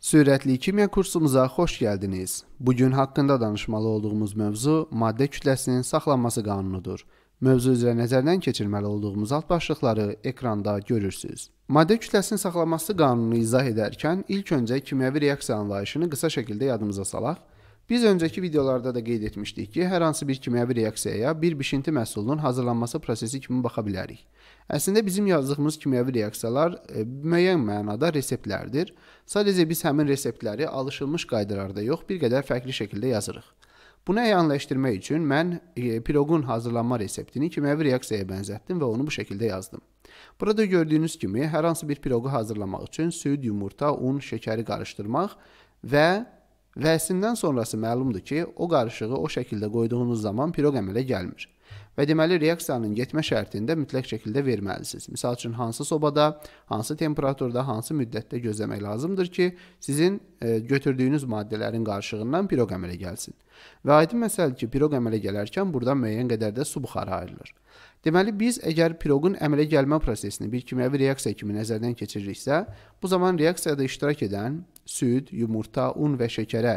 Sürətli kimya kursumuza xoş gəldiniz. Bu gün haqqında danışmalı olduğumuz mövzu maddə kütləsinin saxlanması qanunudur. Mövzu üzrə nəzərdən keçirməli olduğumuz alt başlıqları ekranda görürsüz. Maddə kütləsinin saxlanması qanununu izah edərkən ilk öncə kimyəvi reaksiya anlayışını qısa şəkildə yadımıza salaq. Biz öncəki videolarda da qeyd etmişdik ki, hər hansı bir kimyəvi reaksiyaya bir bişinti məhsulunun hazırlanması prosesi kimi baxa bilərik. Əslində bizim yazdığımız kimyəvi reaksiyalar e, müəyyən mənada reseptlərdir. Sadəcə biz həmin reseptləri alışılmış qaydalarda yox, bir qədər fərqli şəkildə yazırıq. Bunu əyanləşdirmək üçün mən e, piroqun hazırlanma reseptini kimyəvi reaksiyaya bənzətdim və onu bu şəkildə yazdım. Burada gördüyünüz kimi hər hansı bir piroqu hazırlamaq üçün süd, yumurta, un, şəkəri qarışdırmaq və vəsindən sonrası məlumdur ki, o qarışığı o şəkildə qoyduğunuz zaman piroq əmələ gəlmir və deməli reaksiyanın getmə şərtini də mütləq şəkildə verməlisiniz. Məsəl üçün hansı sobada, hansı temperaturda, hansı müddətdə gözləmək lazımdır ki, sizin e, götürdüyünüz maddələrin qarışığından piroq əmələ gəlsin. Və aydın məsələdir ki, piroq əmələ gələrkən burada müəyyən qədər də su buxarı ayrılır. Deməli biz əgər piroqun əmələ gəlmə prosesini bir kimyəvi reaksiya kimi nəzərdən keçiririksə, bu zaman reaksiyada iştirak edən süd, yumurta, un və şəkərə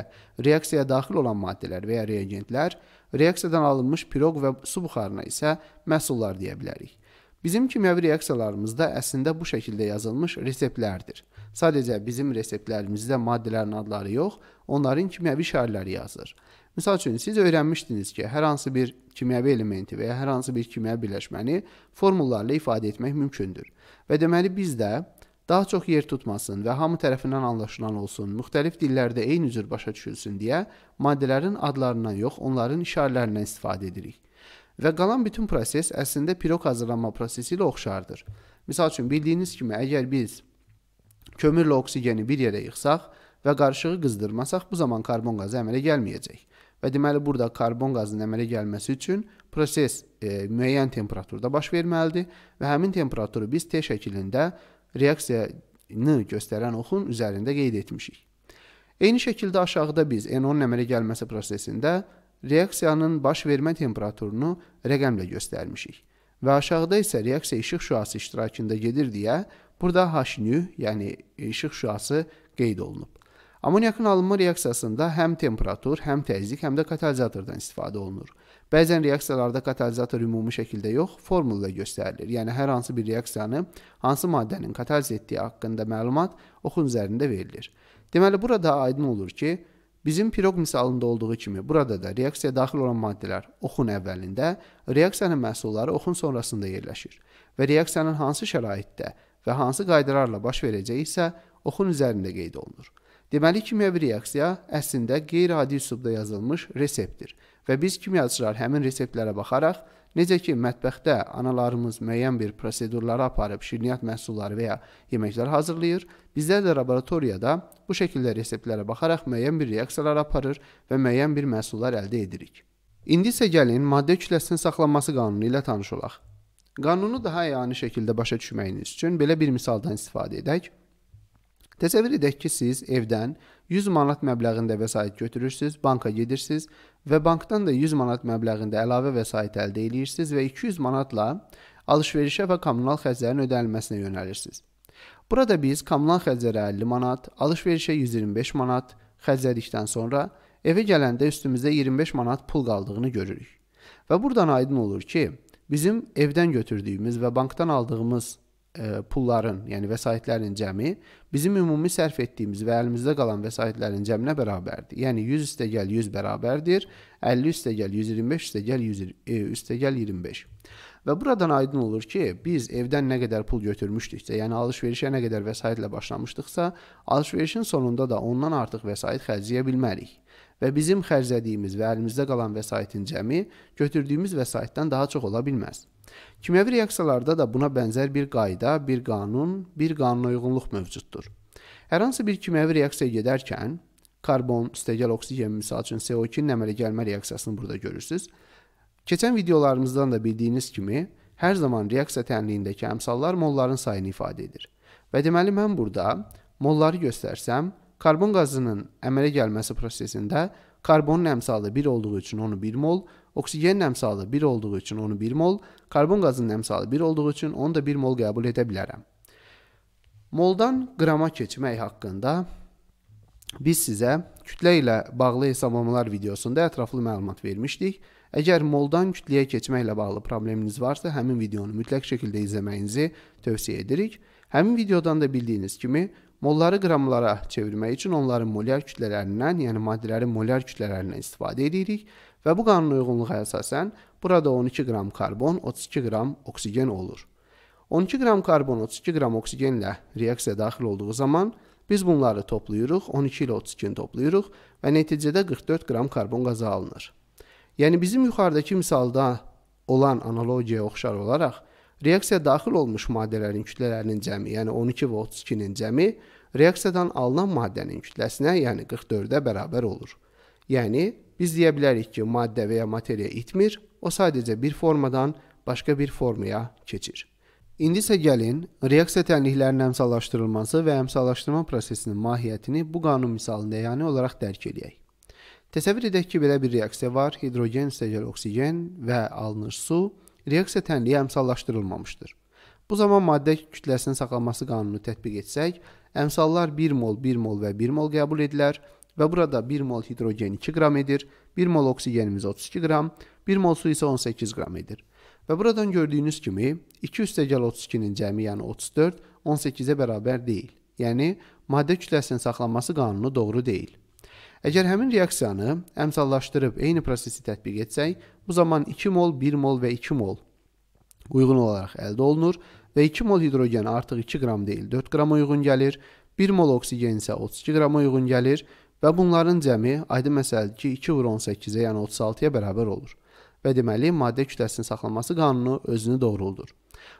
reaksiyaya daxil olan maddələr və ya reagentlər reaksiyadan alınmış piroq və su buxarına isə məhsullar deyə bilərik. Bizim kimyəvi reaksiyalarımızda əslində bu şəkildə yazılmış reseptlərdir. Sadəcə bizim reseptlərimizdə maddələrin adları yox, onların kimyəvi şərləri yazılır. Məsəl üçün siz öyrənmişdiniz ki, hər hansı bir kimyəvi elementi və ya hər hansı bir kimyəvi birləşməni formullarla ifadə etmək mümkündür. Və deməli biz də daha çox yer tutmasın və hamı tərəfindən anlaşılan olsun, müxtəlif dillərdə eyni cür başa düşülsün deyə maddələrin adlarından yox, onların işarələrindən istifadə edirik. Və qalan bütün proses əslində piroq hazırlanma prosesi ilə oxşardır. Məsəl üçün bildiyiniz kimi əgər biz kömürlə oksigeni bir yerə yığsaq və qarışığı qızdırmasaq, bu zaman karbon qazı əmələ gəlməyəcək və deməli burada karbon qazının əmələ gəlməsi üçün proses e, müəyyən temperaturda baş verməlidir və həmin temperaturu biz T şəklində reaksiyanı göstərən oxun üzərində qeyd etmişik. Eyni şəkildə aşağıda biz NO-nun əmələ gəlməsi prosesində reaksiyanın baş vermə temperaturunu rəqəmlə göstərmişik. Və aşağıda isə reaksiya işıq şüası iştirakında gedir deyə burada H-nü, yəni işıq şüası qeyd olunub. Amoniakın alınma reaksiyasında həm temperatur, həm təzyiq, həm də katalizatordan istifadə olunur. Bəzən reaksiyalarda katalizator ümumi şəkildə yox, formulla göstərilir. Yəni hər hansı bir reaksiyanı hansı maddənin kataliz etdiyi haqqında məlumat oxun üzərində verilir. Deməli burada aydın olur ki, Bizim piroq misalında olduğu kimi burada da reaksiyaya daxil olan maddələr oxun əvvəlində, reaksiyanın məhsulları oxun sonrasında yerləşir və reaksiyanın hansı şəraitdə və hansı qaydalarla baş verəcəyi isə oxun üzərində qeyd olunur. Deməli, kimyəvi reaksiya əslində qeyri-adi üslubda yazılmış reseptdir və biz kimyaçılar həmin reseptlərə baxaraq necə ki mətbəxdə analarımız müəyyən bir prosedurları aparıb şirniyyat məhsulları və ya yeməklər hazırlayır, bizlər də laboratoriyada bu şəkildə reseptlərə baxaraq müəyyən bir reaksiyalar aparır və müəyyən bir məhsullar əldə edirik. İndi isə gəlin maddə kütləsinin saxlanması qanunu ilə tanış olaq. Qanunu daha yəni şəkildə başa düşməyiniz üçün belə bir misaldan istifadə edək. Təsəvvür edək ki, siz evdən 100 manat məbləğində vəsait götürürsüz, banka gedirsiniz və bankdan da 100 manat məbləğində əlavə vəsait əldə edirsiniz və 200 manatla alış-verişə və kommunal xərclərin ödənilməsinə yönəlirsiniz. Burada biz kommunal xərclərə 50 manat, alış-verişə 125 manat xərclədikdən sonra evə gələndə üstümüzdə 25 manat pul qaldığını görürük. Və buradan aydın olur ki, bizim evdən götürdüyümüz və bankdan aldığımız E, pulların, yəni vəsaitlərin cəmi bizim ümumi sərf etdiyimiz və əlimizdə qalan vəsaitlərin cəminə bərabərdir. Yəni 100 üstəgəl 100 bərabərdir. 50 üstəgəl 125 üstəgəl 100 e, üstəgəl 25. Və buradan aydın olur ki, biz evdən nə qədər pul götürmüşdüksə, yəni alış-verişə nə qədər vəsaitlə başlamışdıqsa, alış-verişin sonunda da ondan artıq vəsait xərcləyə bilmərik və bizim xərclədiyimiz və əlimizdə qalan vəsaitin cəmi götürdüyümüz vəsaitdən daha çox ola bilməz. Kimyəvi reaksiyalarda da buna bənzər bir qayda, bir qanun, bir qanunauyğunluq mövcuddur. Hər hansı bir kimyəvi reaksiyaya gedərkən karbon, üstəgəl oksigen, misal üçün CO2-nin əmələ gəlmə reaksiyasını burada görürsüz. Keçən videolarımızdan da bildiyiniz kimi, hər zaman reaksiya tənliyindəki əmsallar molların sayını ifadə edir. Və deməli mən burada molları göstərsəm, Karbon qazının əmələ gəlməsi prosesində karbonun əmsalı 1 olduğu üçün onu 1 mol, oksigenin əmsalı 1 olduğu üçün onu 1 mol, karbon qazının əmsalı 1 olduğu üçün onu da 1 mol qəbul edə bilərəm. Moldan qrama keçmək haqqında biz sizə kütlə ilə bağlı hesablamalar videosunda ətraflı məlumat vermişdik. Əgər moldan kütləyə keçməklə bağlı probleminiz varsa, həmin videonu mütləq şəkildə izləməyinizi tövsiyə edirik. Həmin videodan da bildiyiniz kimi Molları qramlara çevirmək üçün onların molyar kütlələrindən, yəni maddələrin molyar kütlələrindən istifadə edirik və bu qanunauyğunluğa əsasən burada 12 qram karbon, 32 qram oksigen olur. 12 qram karbon, 32 qram oksigenlə reaksiya daxil olduğu zaman biz bunları toplayırıq, 12 ilə 32-ni toplayırıq və nəticədə 44 qram karbon qazı alınır. Yəni bizim yuxarıdakı misalda olan analogiyaya oxşar olaraq reaksiyaya daxil olmuş maddələrin kütlələrinin cəmi, yəni 12 və 32-nin cəmi reaksiyadan alınan maddənin kütləsinə, yəni 44-ə bərabər olur. Yəni biz deyə bilərik ki, maddə və ya materiya itmir, o sadəcə bir formadan başqa bir formaya keçir. İndi isə gəlin reaksiya tənliklərinin əmsallaşdırılması və əmsallaşdırma prosesinin mahiyyətini bu qanun misalında yəni olaraq dərk edək. Təsəvvür edək ki, belə bir reaksiya var. Hidrogen istəgəl oksigen və alınır su reaksiya tənliyi əmsallaşdırılmamışdır. Bu zaman maddə kütləsinin saxlanması qanunu tətbiq etsək, əmsallar 1 mol, 1 mol və 1 mol qəbul edilər və burada 1 mol hidrogen 2 qram edir, 1 mol oksigenimiz 32 qram, 1 mol su isə 18 qram edir. Və buradan gördüyünüz kimi 2 üstəgəl 32-nin cəmi, yəni 34, 18-ə bərabər deyil. Yəni maddə kütləsinin saxlanması qanunu doğru deyil. Əgər həmin reaksiyanı əmsallaşdırıb eyni prosesi tətbiq etsək, bu zaman 2 mol, 1 mol və 2 mol uyğun olaraq əldə olunur və 2 mol hidrogen artıq 2 qram deyil, 4 qrama uyğun gəlir, 1 mol oksigen isə 32 qrama uyğun gəlir və bunların cəmi aydın məsələdir ki, 2 vur 18-ə, yəni 36-ya bərabər olur və deməli maddə kütləsinin saxlanması qanunu özünü doğruldur.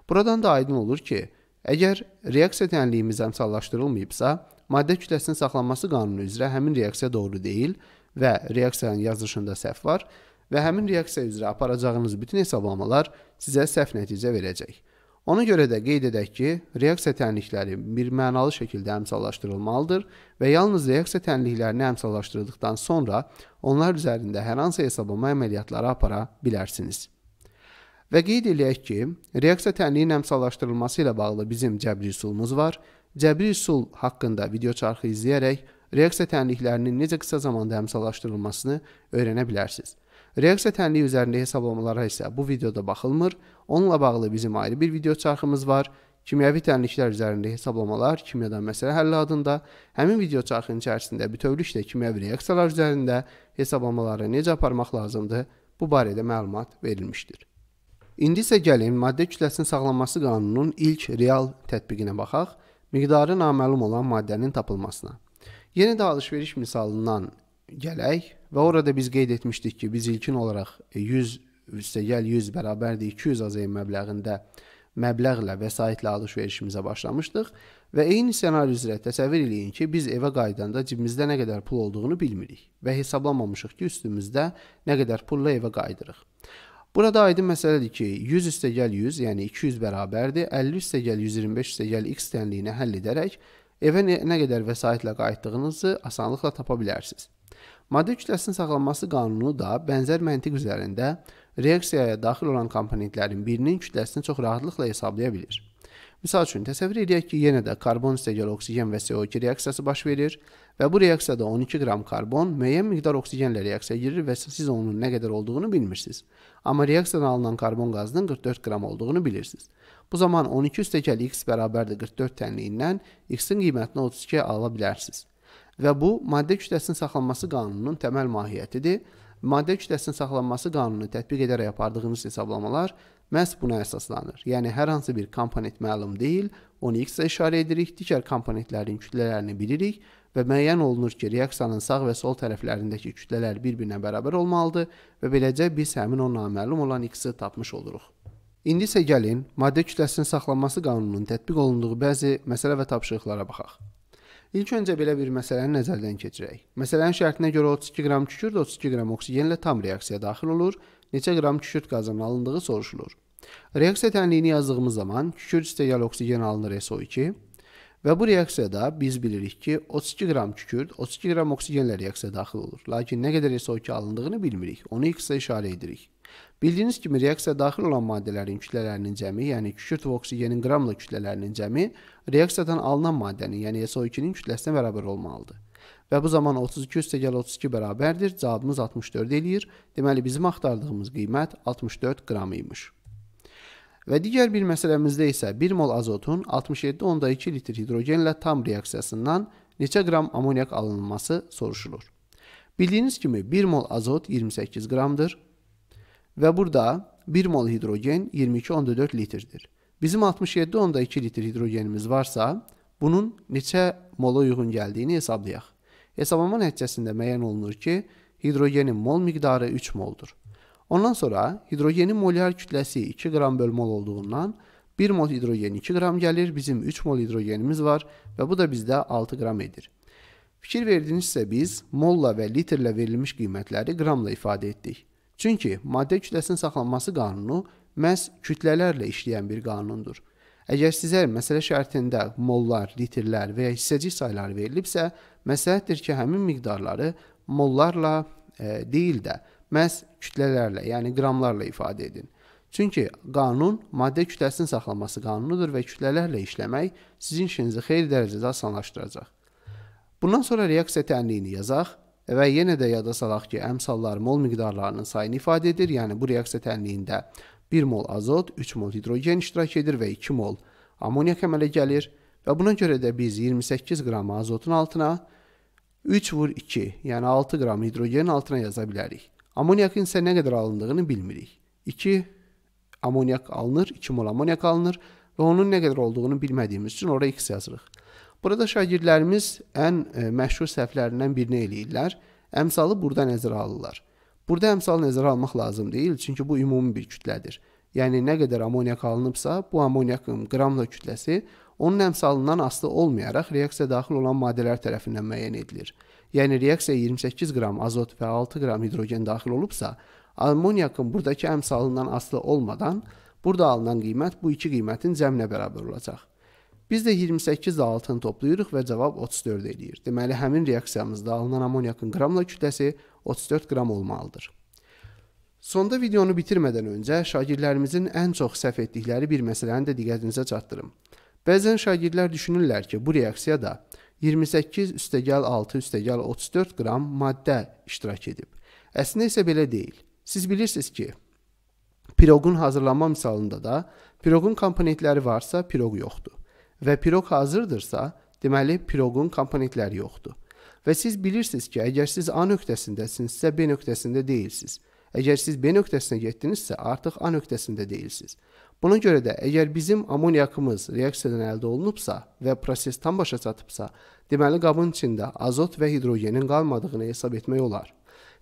Buradan da aydın olur ki, Əgər reaksiya tənliyimiz əmsallaşdırılmayıbsa, maddə kütləsinin saxlanması qanunu üzrə həmin reaksiya doğru deyil və reaksiyanın yazılışında səhv var və həmin reaksiya üzrə aparacağınız bütün hesablamalar sizə səhv nəticə verəcək. Ona görə də qeyd edək ki, reaksiya tənlikləri birmənalı şəkildə əmsallaşdırılmalıdır və yalnız reaksiya tənliklərini əmsallaşdırıldıqdan sonra onlar üzərində hər hansı hesablama əməliyyatları apara bilərsiniz. Və qeyd eləyək ki, reaksiya tənliyin əmsallaşdırılması ilə bağlı bizim cəbri üsulumuz var. Cəbri üsul haqqında video çarxı izləyərək reaksiya tənliklərinin necə qısa zamanda əmsallaşdırılmasını öyrənə bilərsiniz. Reaksiya tənliyi üzərində hesablamalara isə bu videoda baxılmır. Onunla bağlı bizim ayrı bir video çarxımız var. Kimyəvi tənliklər üzərində hesablamalar kimyadan məsələ həlli adında həmin video çarxının içərisində bütövlükdə kimyəvi reaksiyalar üzərində hesablamaları necə aparmaq lazımdır, bu barədə məlumat verilmişdir. İndi isə gəlin maddə kütləsinin sağlanması qanununun ilk real tətbiqinə baxaq, miqdarı naməlum olan maddənin tapılmasına. Yenə də alış-veriş misalından gələk və orada biz qeyd etmişdik ki, biz ilkin olaraq 100 e, üstəgəl 100 bərabərdir 200 AZM məbləğində məbləğlə vəsaitlə alış-verişimizə başlamışdıq və eyni senari üzrə təsəvvür eləyin ki, biz evə qayıdanda cibimizdə nə qədər pul olduğunu bilmirik və hesablamamışıq ki, üstümüzdə nə qədər pulla evə qayıdırıq. Burada aydın məsələdir ki, 100 üstəgəl 100, yəni 200 bərabərdir. 50 üstəgəl 125 üstəgəl x tənliyini həll edərək evə nə qədər vəsaitlə qayıtdığınızı asanlıqla tapa bilərsiniz. Maddə kütləsinin saxlanması qanunu da bənzər məntiq üzərində reaksiyaya daxil olan komponentlərin birinin kütləsini çox rahatlıqla hesablaya bilir. Məsəl üçün təsəvvür edək ki, yenə də karbon istəgəl oksigen və CO2 reaksiyası baş verir və bu reaksiyada 12 qram karbon müəyyən miqdar oksigenlə reaksiyaya girir və siz onun nə qədər olduğunu bilmirsiniz. Amma reaksiyadan alınan karbon qazının 44 qram olduğunu bilirsiniz. Bu zaman 12 üstəgəl x bərabərdir 44 tənliyindən x-in qiymətini 32-yə ala bilərsiniz. Və bu maddə kütləsinin saxlanması qanununun təməl mahiyyətidir. Maddə kütləsinin saxlanması qanunu tətbiq edərək apardığınız hesablamalar məhz buna əsaslanır. Yəni hər hansı bir komponent məlum deyil, onu x-ə işarə edirik, digər komponentlərin kütlələrini bilirik və müəyyən olunur ki, reaksiyanın sağ və sol tərəflərindəki kütlələr bir-birinə bərabər olmalıdır və beləcə biz həmin o naməlum olan x-i tapmış oluruq. İndi isə gəlin, maddə kütləsinin saxlanması qanununun tətbiq olunduğu bəzi məsələ və tapşırıqlara baxaq. İlk öncə belə bir məsələni nəzərdən keçirək. Məsələnin şərtinə görə 32 qram kükürt 32 qram oksigenlə tam reaksiyaya daxil olur neçə qram kükürt qazına alındığı soruşulur. Reaksiya tənliyini yazdığımız zaman kükürt istəyəl oksigen alınır SO2 və bu reaksiyada biz bilirik ki 32 qram kükürt 32 qram oksigenlə reaksiyaya daxil olur. Lakin nə qədər SO2 alındığını bilmirik. Onu X-ə işarə edirik. Bildiyiniz kimi reaksiyaya daxil olan maddələrin kütlələrinin cəmi, yəni kükürt və oksigenin qramla kütlələrinin cəmi reaksiyadan alınan maddənin, yəni SO2-nin kütləsinə bərabər olmalıdır. Və bu zaman 32 üstəgəl 32 bərabərdir. Cavabımız 64 eləyir. Deməli, bizim axtardığımız qiymət 64 qram imiş. Və digər bir məsələmizdə isə 1 mol azotun 67.2 litr hidrogenlə tam reaksiyasından neçə qram amoniak alınması soruşulur. Bildiyiniz kimi 1 mol azot 28 qramdır və burada 1 mol hidrogen 22.4 litrdir. Bizim 67.2 litr hidrogenimiz varsa, bunun neçə mola uyğun gəldiyini hesablayaq. Hesablama nəticəsində müəyyən olunur ki, hidrogenin mol miqdarı 3 moldur. Ondan sonra hidrogenin molyar kütləsi 2 qram böl mol olduğundan 1 mol hidrogen 2 qram gəlir, bizim 3 mol hidrogenimiz var və bu da bizdə 6 qram edir. Fikir verdinizsə biz molla və litrlə verilmiş qiymətləri qramla ifadə etdik. Çünki maddə kütləsinin saxlanması qanunu məhz kütlələrlə işləyən bir qanundur. Əgər sizə məsələ şərtində mollar, litrlər və ya hissəcik sayları verilibsə, məsləhətdir ki, həmin miqdarları mollarla e, deyil də məhz kütlələrlə, yəni qramlarla ifadə edin. Çünki qanun maddə kütləsinin saxlanması qanunudur və kütlələrlə işləmək sizin işinizi xeyli dərəcədə asanlaşdıracaq. Bundan sonra reaksiya tənliyini yazaq və yenə də yada salaq ki, əmsallar mol miqdarlarının sayını ifadə edir. Yəni bu reaksiya tənliyində 1 mol azot, 3 mol hidrogen iştirak edir və 2 mol amoniak əmələ gəlir və buna görə də biz 28 qram azotun altına 3 vur 2, yəni 6 qram hidrogenin altına yaza bilərik. Amoniakın isə nə qədər alındığını bilmirik. 2 amoniak alınır, 2 mol amoniak alınır və onun nə qədər olduğunu bilmədiyimiz üçün ora x yazırıq. Burada şagirdlərimiz ən e, məşhur səhvlərindən birini eləyirlər. Əmsalı burada nəzərə alırlar. Burada əmsal nəzərə almaq lazım deyil, çünki bu ümumi bir kütlədir. Yəni nə qədər amoniak alınıbsa, bu amoniakın qramla kütləsi onun əmsalından asılı olmayaraq reaksiya daxil olan maddələr tərəfindən müəyyən edilir. Yəni reaksiyaya 28 qram azot və 6 qram hidrogen daxil olubsa, amoniakın buradakı əmsalından asılı olmadan burada alınan qiymət bu iki qiymətin cəminə bərabər olacaq. Biz də 28 ilə 6-nı toplayırıq və cavab 34 eləyir. Deməli, həmin reaksiyamızda alınan amoniakın qramla kütləsi 34 qram olmalıdır. Sonda videonu bitirmədən öncə şagirdlərimizin ən çox səhv etdikləri bir məsələni də diqqətinizə çatdırım. Bəzən şagirdlər düşünürlər ki, bu reaksiyada 28 üstəgəl 6 üstəgəl 34 qram maddə iştirak edib. Əslində isə belə deyil. Siz bilirsiniz ki, piroqun hazırlanma misalında da piroqun komponentləri varsa, piroq yoxdur və piroq hazırdırsa, deməli piroqun komponentləri yoxdur. Və siz bilirsiniz ki, əgər siz A nöqtəsindəsinizsə, B nöqtəsində deyilsiniz. Əgər siz B nöqtəsinə getdinizsə, artıq A nöqtəsində deyilsiniz. Buna görə də əgər bizim amoniakımız reaksiyadan əldə olunubsa və proses tam başa çatıbsa, deməli qabın içində azot və hidrogenin qalmadığını hesab etmək olar.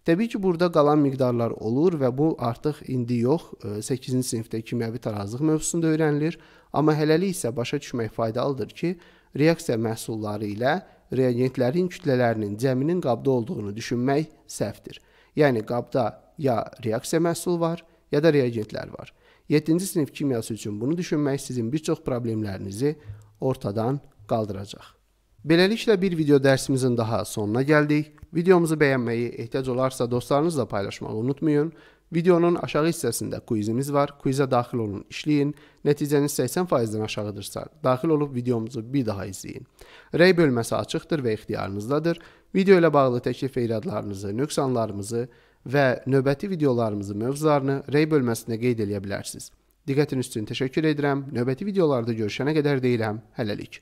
Təbii ki, burada qalan miqdarlar olur və bu artıq indi yox, 8-ci e, sinifdə kimyəvi tarazlıq mövzusunda öyrənilir, amma hələlik isə başa düşmək faydalıdır ki, reaksiya məhsulları ilə reagentlərin kütlələrinin cəminin qabda olduğunu düşünmək səhvdir. Yəni qabda ya reaksiya məhsulu var, ya da reagentlər var. 7-ci sinif kimyası üçün bunu düşünmək sizin bir çox problemlərinizi ortadan qaldıracaq. Beləliklə bir video dərsimizin daha sonuna gəldik. Videomuzu bəyənməyi, ehtiyac olarsa dostlarınızla paylaşmağı unutmayın. Videonun aşağı hissəsində quizimiz var. Quizə daxil olun, işləyin. Nəticəniz 80%-dən aşağıdırsa, daxil olub videomuzu bir daha izləyin. Rəy bölməsi açıqdır və ixtiyarınızdadır. Video ilə bağlı təklif iradlarınızı, nöqsanlarımızı və növbəti videolarımızı mövzularını rəy bölməsində qeyd edə bilərsiniz. Diqqətiniz üçün təşəkkür edirəm. Növbəti videolarda görüşənə qədər deyirəm. Hələlik.